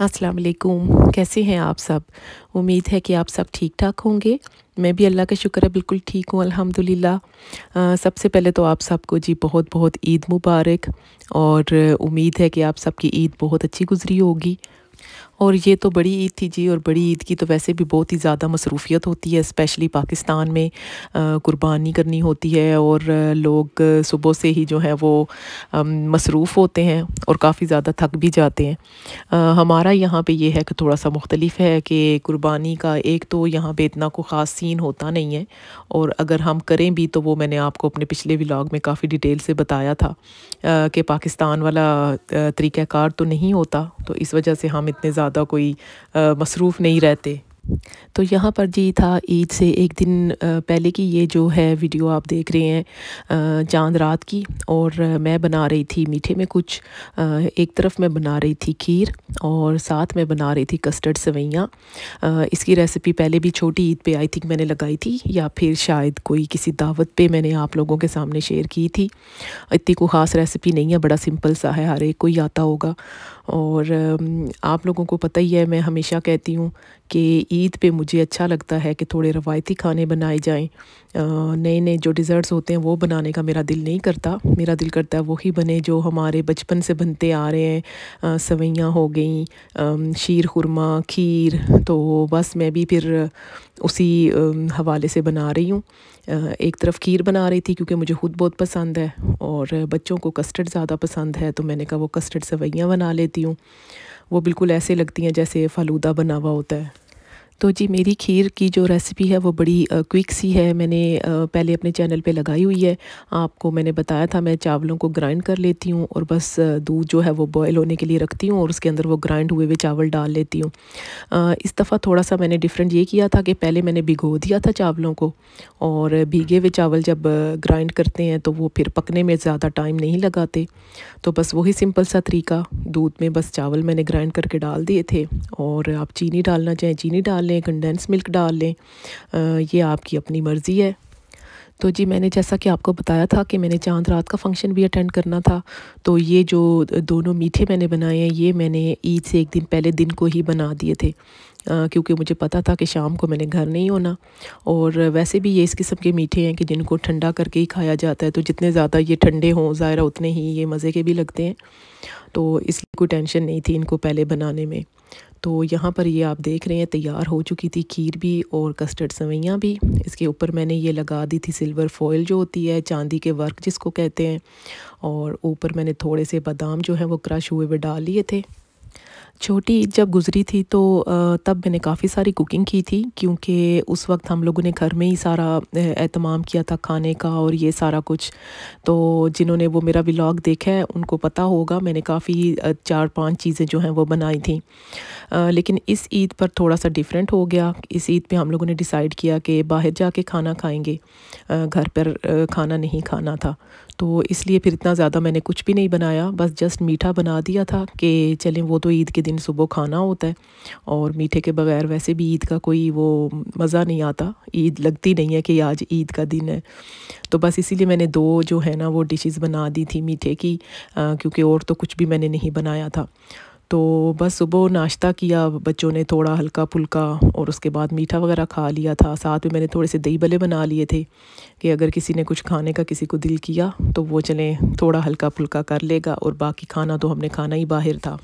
असलकुम कैसे हैं आप सब उम्मीद है कि आप सब ठीक ठाक होंगे मैं भी अल्लाह का शुक्र है बिल्कुल ठीक हूँ अल्हम्दुलिल्लाह सबसे पहले तो आप सबको जी बहुत बहुत ईद मुबारक और उम्मीद है कि आप सबकी ईद बहुत अच्छी गुजरी होगी और ये तो बड़ी ईद थी जी और बड़ी ईद की तो वैसे भी बहुत ही ज़्यादा मसरूफियत होती है स्पेशली पाकिस्तान में कुर्बानी करनी होती है और लोग सुबह से ही जो है वो मसरूफ़ होते हैं और काफ़ी ज़्यादा थक भी जाते हैं आ, हमारा यहाँ पे ये है कि थोड़ा सा मुख्तलिफ है कि कुर्बानी का एक तो यहाँ पे इतना को ख़ास सीन होता नहीं है और अगर हम करें भी तो वो मैंने आपको अपने पिछले व्लाग में काफ़ी डिटेल से बताया था कि पाकिस्तान वाला तरीक़ाकार तो नहीं होता तो इस वजह से हम इतने ज़्यादा ज़्यादा कोई मसरूफ़ नहीं रहते तो यहाँ पर जी था ईद से एक दिन पहले की ये जो है वीडियो आप देख रहे हैं चांद रात की और मैं बना रही थी मीठे में कुछ एक तरफ मैं बना रही थी खीर और साथ में बना रही थी कस्टर्ड सवैयाँ इसकी रेसिपी पहले भी छोटी ईद पे आई थिंक मैंने लगाई थी या फिर शायद कोई किसी दावत पे मैंने आप लोगों के सामने शेयर की थी इतनी कोई ख़ास रेसिपी नहीं है बड़ा सिंपल सा है हर एक को आता होगा और आप लोगों को पता ही है मैं हमेशा कहती हूँ कि ईद पे मुझे अच्छा लगता है कि थोड़े रवायती खाने बनाए जाएं नए नए जो डिज़र्ट्स होते हैं वो बनाने का मेरा दिल नहीं करता मेरा दिल करता है वही बने जो हमारे बचपन से बनते आ रहे हैं सवैयाँ हो गई शीर खुरमा खीर तो बस मैं भी फिर उसी हवाले से बना रही हूँ एक तरफ खीर बना रही थी क्योंकि मुझे खुद बहुत पसंद है और बच्चों को कस्टर्ड ज़्यादा पसंद है तो मैंने कहा वो कस्टर्ड सवैयाँ बना लेती हूँ वो बिल्कुल ऐसे लगती हैं जैसे फ़लूदा बना हुआ होता है तो जी मेरी खीर की जो रेसिपी है वो बड़ी क्विक सी है मैंने पहले अपने चैनल पे लगाई हुई है आपको मैंने बताया था मैं चावलों को ग्राइंड कर लेती हूँ और बस दूध जो है वो बॉयल होने के लिए रखती हूँ और उसके अंदर वो ग्राइंड हुए हुए चावल डाल लेती हूँ इस दफ़ा थोड़ा सा मैंने डिफरेंट ये किया था कि पहले मैंने भिगो दिया था चावलों को और भीगे हुए चावल जब ग्राइंड करते हैं तो वो फिर पकने में ज़्यादा टाइम नहीं लगाते तो बस वही सिंपल सा तरीका दूध में बस चावल मैंने ग्राइंड करके डाल दिए थे और आप चीनी डालना चाहें चीनी डाल लें कंडेंस मिल्क डाल लें ये आपकी अपनी मर्ज़ी है तो जी मैंने जैसा कि आपको बताया था कि मैंने चांद रात का फंक्शन भी अटेंड करना था तो ये जो दोनों मीठे मैंने बनाए हैं ये मैंने ईद से एक दिन पहले दिन को ही बना दिए थे क्योंकि मुझे पता था कि शाम को मैंने घर नहीं होना और वैसे भी ये इस किस्म के मीठे हैं कि जिनको ठंडा करके ही खाया जाता है तो जितने ज़्यादा ये ठंडे हों ज़ायरा उतने ही ये मज़े के भी लगते हैं तो इसलिए कोई टेंशन नहीं थी इनको पहले बनाने में तो यहाँ पर ये आप देख रहे हैं तैयार हो चुकी थी खीर भी और कस्टर्ड सवैयाँ भी इसके ऊपर मैंने ये लगा दी थी सिल्वर फॉयल जो होती है चांदी के वर्क जिसको कहते हैं और ऊपर मैंने थोड़े से बादाम जो हैं वो क्रश हुए हुए डाल लिए थे छोटी ईद जब गुज़री थी तो तब मैंने काफ़ी सारी कुकिंग की थी क्योंकि उस वक्त हम लोगों ने घर में ही सारा एहतमाम किया था खाने का और ये सारा कुछ तो जिन्होंने वो मेरा व्लॉग देखा है उनको पता होगा मैंने काफ़ी चार पांच चीज़ें जो हैं वो बनाई थी लेकिन इस ईद पर थोड़ा सा डिफरेंट हो गया इस ईद पे हम लोगों ने डिसाइड किया कि बाहर जा खाना खाएँगे घर पर खाना नहीं खाना था तो इसलिए फिर इतना ज़्यादा मैंने कुछ भी नहीं बनाया बस जस्ट मीठा बना दिया था कि चलें वो तो ईद के दिन सुबह खाना होता है और मीठे के बगैर वैसे भी ईद का कोई वो मज़ा नहीं आता ईद लगती नहीं है कि आज ईद का दिन है तो बस इसीलिए मैंने दो जो है ना वो डिशेस बना दी थी मीठे की क्योंकि और तो कुछ भी मैंने नहीं बनाया था तो बस सुबह नाश्ता किया बच्चों ने थोड़ा हल्का फुल्का और उसके बाद मीठा वगैरह खा लिया था साथ में मैंने थोड़े से दही भले बना लिए थे कि अगर किसी ने कुछ खाने का किसी को दिल किया तो वो चलें थोड़ा हल्का फुल्का कर लेगा और बाकी खाना तो हमने खाना ही बाहर था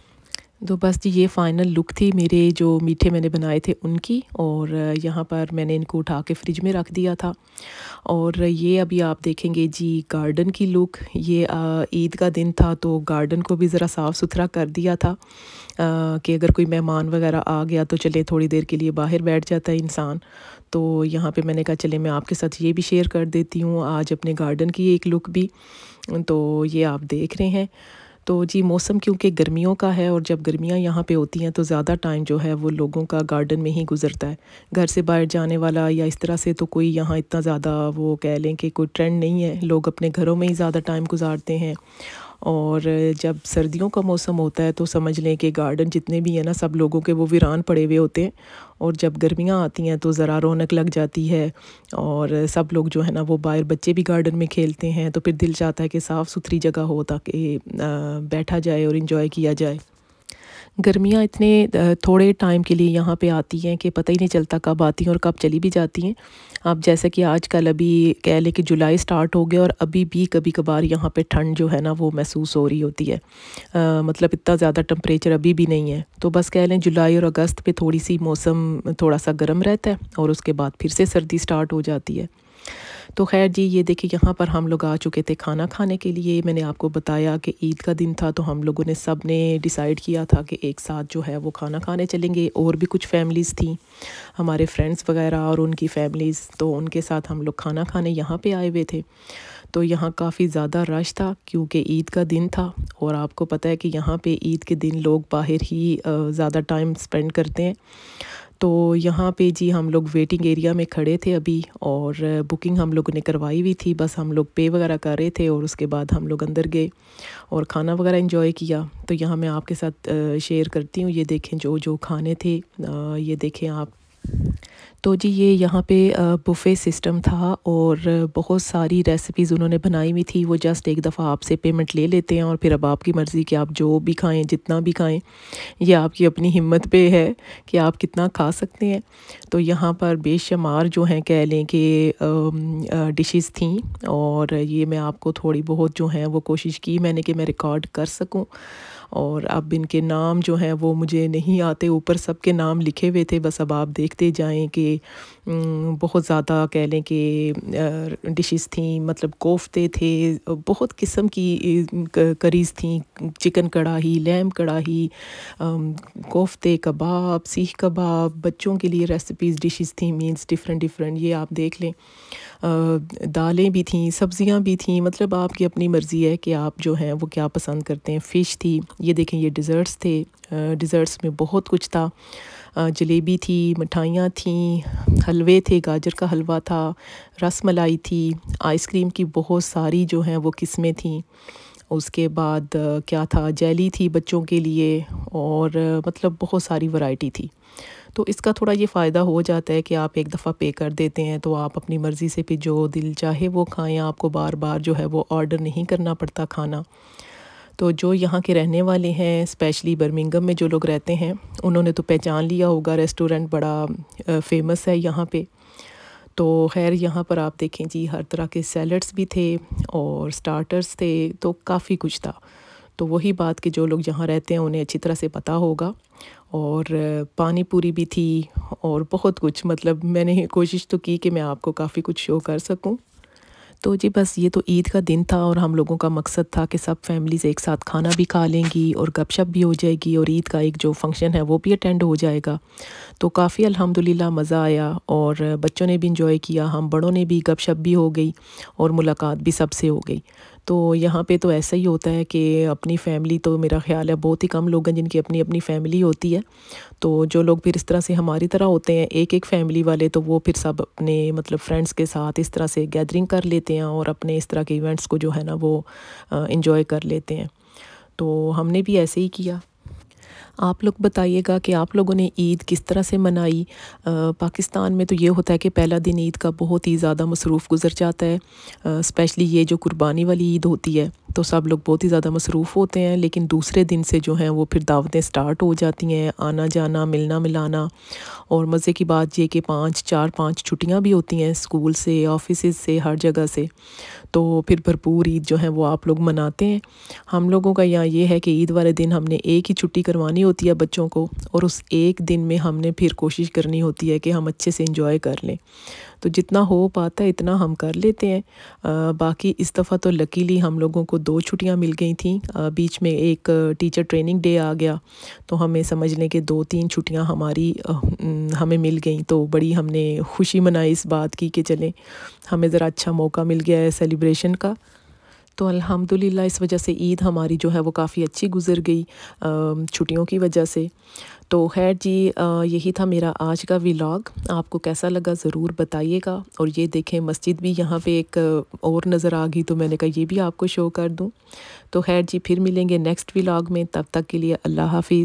तो बस जी ये फ़ाइनल लुक थी मेरे जो मीठे मैंने बनाए थे उनकी और यहाँ पर मैंने इनको उठा के फ्रिज में रख दिया था और ये अभी आप देखेंगे जी गार्डन की लुक ये ईद का दिन था तो गार्डन को भी ज़रा साफ़ सुथरा कर दिया था कि अगर कोई मेहमान वगैरह आ गया तो चले थोड़ी देर के लिए बाहर बैठ जाता है इंसान तो यहाँ पर मैंने कहा चले मैं आपके साथ ये भी शेयर कर देती हूँ आज अपने गार्डन की एक लुक भी तो ये आप देख रहे हैं तो जी मौसम क्योंकि गर्मियों का है और जब गर्मियाँ यहाँ पे होती हैं तो ज़्यादा टाइम जो है वो लोगों का गार्डन में ही गुजरता है घर से बाहर जाने वाला या इस तरह से तो कोई यहाँ इतना ज़्यादा वो कह लें कि कोई ट्रेंड नहीं है लोग अपने घरों में ही ज़्यादा टाइम गुजारते हैं और जब सर्दियों का मौसम होता है तो समझ लें कि गार्डन जितने भी हैं ना सब लोगों के वो वीरान पड़े हुए होते हैं और जब गर्मियाँ आती हैं तो ज़रा रौनक लग जाती है और सब लोग जो है ना वो बाहर बच्चे भी गार्डन में खेलते हैं तो फिर दिल चाहता है कि साफ़ सुथरी जगह हो ताकि बैठा जाए और इन्जॉय किया जाए गर्मियाँ इतने थोड़े टाइम के लिए यहाँ पे आती हैं कि पता ही नहीं चलता कब आती हैं और कब चली भी जाती हैं आप जैसे कि आजकल अभी कह लें कि जुलाई स्टार्ट हो गया और अभी भी कभी कभार यहाँ पे ठंड जो है ना वो महसूस हो रही होती है आ, मतलब इतना ज़्यादा टम्परेचर अभी भी नहीं है तो बस कह लें जुलाई और अगस्त पर थोड़ी सी मौसम थोड़ा सा गर्म रहता है और उसके बाद फिर से सर्दी स्टार्ट हो जाती है तो खैर जी ये देखिए यहाँ पर हम लोग आ चुके थे खाना खाने के लिए मैंने आपको बताया कि ईद का दिन था तो हम लोगों ने सब ने डिसाइड किया था कि एक साथ जो है वो खाना खाने चलेंगे और भी कुछ फैमिलीज़ थी हमारे फ्रेंड्स वगैरह और उनकी फैमिलीज़ तो उनके साथ हम लोग खाना खाने यहाँ पे आए हुए थे तो यहाँ काफ़ी ज़्यादा रश था क्योंकि ईद का दिन था और आपको पता है कि यहाँ पे ईद के दिन लोग बाहर ही ज़्यादा टाइम स्पेंड करते हैं तो यहाँ पे जी हम लोग वेटिंग एरिया में खड़े थे अभी और बुकिंग हम लोग ने करवाई हुई थी बस हम लोग पे वगैरह कर रहे थे और उसके बाद हम लोग अंदर गए और खाना वगैरह इन्जॉय किया तो यहाँ मैं आपके साथ शेयर करती हूँ ये देखें जो जो खाने थे ये देखें आप तो जी ये यहाँ पे बुफ़े सिस्टम था और बहुत सारी रेसिपीज़ उन्होंने बनाई हुई थी वो जस्ट एक दफ़ा आपसे पेमेंट ले लेते हैं और फिर अब आपकी मर्ज़ी कि आप जो भी खाएं जितना भी खाएं ये आपकी अपनी हिम्मत पे है कि आप कितना खा सकते हैं तो यहाँ पर बेशुमार जो हैं कह लें कि डिशेस थी और ये मैं आपको थोड़ी बहुत जो हैं वो कोशिश की मैंने कि मैं रिकॉर्ड कर सकूँ और अब इनके नाम जो हैं वो मुझे नहीं आते ऊपर सब के नाम लिखे हुए थे बस अब आप देखते जाएं कि बहुत ज़्यादा कह लें कि डिशेस थी मतलब कोफ्ते थे बहुत किस्म की करीज थी चिकन कढ़ाही लैम कढ़ाही कोफ्ते कबाब सीख कबाब बच्चों के लिए रेसिपीज़ डिशेस थी मींस डिफरेंट डिफरेंट ये आप देख लें दालें भी थी सब्ज़ियाँ भी थी मतलब आपकी अपनी मर्ज़ी है कि आप जो हैं वो क्या पसंद करते हैं फ़िश थी ये देखें ये डिज़र्ट्स थे डिज़र्ट्स में बहुत कुछ था जलेबी थी मिठाइयाँ थीं हलवे थे गाजर का हलवा था रस मलाई थी आइसक्रीम की बहुत सारी जो हैं वो किस्में थीं उसके बाद क्या था जैली थी बच्चों के लिए और मतलब बहुत सारी वैरायटी थी तो इसका थोड़ा ये फ़ायदा हो जाता है कि आप एक दफ़ा पे कर देते हैं तो आप अपनी मर्ज़ी से भी जो दिल चाहे वो खाएं आपको बार बार जो है वो ऑर्डर नहीं करना पड़ता खाना तो जो यहाँ के रहने वाले हैं स्पेशली बर्मिंगम में जो लोग रहते हैं उन्होंने तो पहचान लिया होगा रेस्टोरेंट बड़ा फेमस है यहाँ पे तो खैर यहाँ पर आप देखें जी हर तरह के सैलड्स भी थे और स्टार्टर्स थे तो काफ़ी कुछ था तो वही बात कि जो लोग यहाँ रहते हैं उन्हें अच्छी तरह से पता होगा और पानी पूरी भी थी और बहुत कुछ मतलब मैंने कोशिश तो की कि मैं आपको काफ़ी कुछ शो कर सकूं तो जी बस ये तो ईद का दिन था और हम लोगों का मकसद था कि सब फैमिलीज़ एक साथ खाना भी खा लेंगी और गपशप भी हो जाएगी और ईद का एक जो फंक्शन है वो भी अटेंड हो जाएगा तो काफ़ी अल्हम्दुलिल्लाह मज़ा आया और बच्चों ने भी इंजॉय किया हम बड़ों ने भी गपशप भी हो गई और मुलाकात भी सबसे हो गई तो यहाँ पे तो ऐसा ही होता है कि अपनी फैमिली तो मेरा ख्याल है बहुत ही कम लोग हैं जिनकी अपनी अपनी फैमिली होती है तो जो लोग फिर इस तरह से हमारी तरह होते हैं एक एक फैमिली वाले तो वो फिर सब अपने मतलब फ्रेंड्स के साथ इस तरह से गैदरिंग कर लेते हैं और अपने इस तरह के इवेंट्स को जो है ना वो इन्जॉय कर लेते हैं तो हमने भी ऐसे ही किया आप लोग बताइएगा कि आप लोगों ने ईद किस तरह से मनाई आ, पाकिस्तान में तो ये होता है कि पहला दिन ईद का बहुत ही ज़्यादा मसरूफ़ गुजर जाता है स्पेशली ये जो कुर्बानी वाली ईद होती है तो सब लोग बहुत ही ज़्यादा मसरूफ़ होते हैं लेकिन दूसरे दिन से जो हैं वो फिर दावतें स्टार्ट हो जाती हैं आना जाना मिलना मिलाना और मज़े की बात ये कि पाँच चार पाँच छुट्टियाँ भी होती हैं स्कूल से ऑफिस से हर जगह से तो फिर भरपूर ईद जो है वो आप लोग मनाते हैं हम लोगों का यहाँ ये है कि ईद वाले दिन हमने एक ही छुट्टी करवानी होती है बच्चों को और उस एक दिन में हमने फिर कोशिश करनी होती है कि हम अच्छे से इंजॉय कर लें तो जितना हो पाता है इतना हम कर लेते हैं आ, बाकी इस दफ़ा तो लकीली हम लोगों को दो छुट्टियां मिल गई थी आ, बीच में एक टीचर ट्रेनिंग डे आ गया तो हमें समझ लें कि दो तीन छुट्टियां हमारी हम्म, हमें मिल गई तो बड़ी हमने खुशी मनाई इस बात की कि चलें हमें ज़रा अच्छा मौका मिल गया है सेलिब्रेशन का तो अल्हम्दुलिल्लाह इस वजह से ईद हमारी जो है वो काफ़ी अच्छी गुजर गई छुट्टियों की वजह से तो खैर जी यही था मेरा आज का व्लॉग आपको कैसा लगा ज़रूर बताइएगा और ये देखें मस्जिद भी यहाँ पे एक और नज़र आ गई तो मैंने कहा ये भी आपको शो कर दूँ तो खैर जी फिर मिलेंगे नेक्स्ट व्लॉग में तब तक के लिए अल्लाह हाफिज़